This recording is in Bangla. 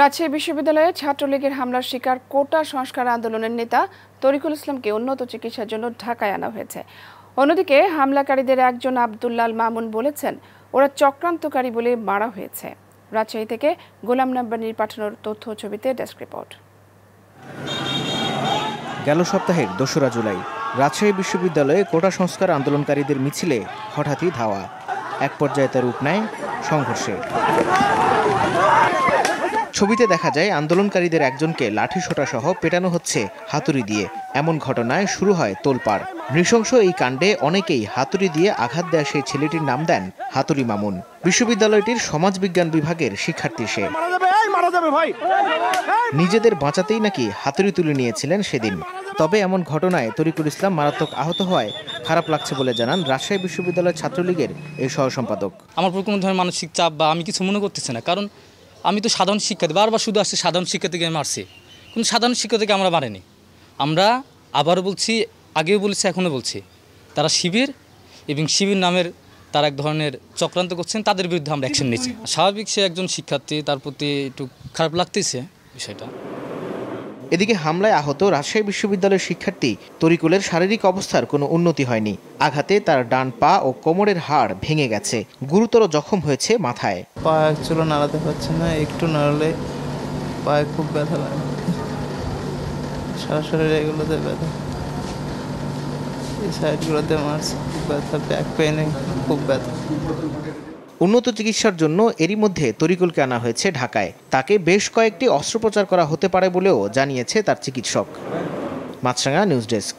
রাজশাহী বিশ্ববিদ্যালয়ে ছাত্রলীগের হামলার শিকার কোটা সংস্কার আন্দোলনের নেতা তরিকুল ইসলামকে উন্নত চিকিৎসার জন্য ঢাকায় আনা হয়েছে অন্যদিকে হামলাকারীদের একজন আবদুল্লাল মামুন বলেছেন ওরা চক্রান্তকারী বলে মারা হয়েছে রাজশাহী থেকে গোলাম নাম্বানির পাঠানোর তথ্য ছবিতে ডেস্ক রিপোর্ট গেল সপ্তাহের দোসরা জুলাই রাজশাহী বিশ্ববিদ্যালয়ে কোটা সংস্কার আন্দোলনকারীদের মিছিলে হঠাৎই ধাওয়া এক পর্যায়ে তার রূপ নেয় সংঘর্ষে ছবিতে দেখা যায় আন্দোলনকারীদের একজনকে লাঠি সহ পেটানো হচ্ছে হাতুড়ি দিয়ে এমন ঘটনায় শুরু হয় তোলপাড় নৃশংস এই কাণ্ডে অনেকেই হাতুড়ি দিয়ে আঘাত দেয় সেই ছেলেটির নাম দেন হাতুড়ি মামুন বিশ্ববিদ্যালয়টির সমাজবিজ্ঞান বিভাগের শিক্ষার্থী সে নিজেদের বাঁচাতেই নাকি হাতুড়ি তুলে নিয়েছিলেন সেদিন তবে এমন ঘটনায় তরিকুল ইসলাম মারাত্মক আহত হয় খারাপ লাগছে বলে জানান রাজশাহী বিশ্ববিদ্যালয় ছাত্রলীগের এই সহ সম্পাদক আমার কোনো ধরনের মানসিক চাপ বা আমি কিছু মনে করতেছি না কারণ আমি তো সাধারণ শিক্ষার্থী বারবার শুধু আসছে সাধারণ শিক্ষার্থীকে মারছে কিন্তু সাধারণ শিক্ষার্থীকে আমরা মারিনি আমরা আবারও বলছি আগেও বলছি এখনও বলছি তারা শিবির এবং শিবির নামের তারা এক ধরনের চক্রান্ত করছেন তাদের বিরুদ্ধে আমরা অ্যাকশন নিচ্ছি স্বাভাবিক সে একজন শিক্ষার্থী তার প্রতি একটু খারাপ লাগতেছে বিষয়টা এদিকে হামলায় আহত রাজশাহী বিশ্ববিদ্যালয়ের শিক্ষার্থী তরিকুলের শারীরিক অবস্থার কোনো উন্নতি হয়নি আঘাতে তার ডান পা ও কোমরের হাড় ভেঙে গেছে গুরুতর জখম হয়েছে মাথায় পা একচুলো নাড়াতে পারছে না একটু নাড়ালে পায়ে খুব ব্যথা লাগে সারা শরীরে এগুলোতে ব্যথা এই সাইডগুলোতে মারছে খুব ব্যথা ব্যাক পেনে খুব ব্যথা উন্নত চিকিৎসার জন্য এরই মধ্যে তরিকুলকে আনা হয়েছে ঢাকায় তাকে বেশ কয়েকটি অস্ত্রোপচার করা হতে পারে বলেও জানিয়েছে তার চিকিৎসক মাছরাঙা নিউজ ডেস্ক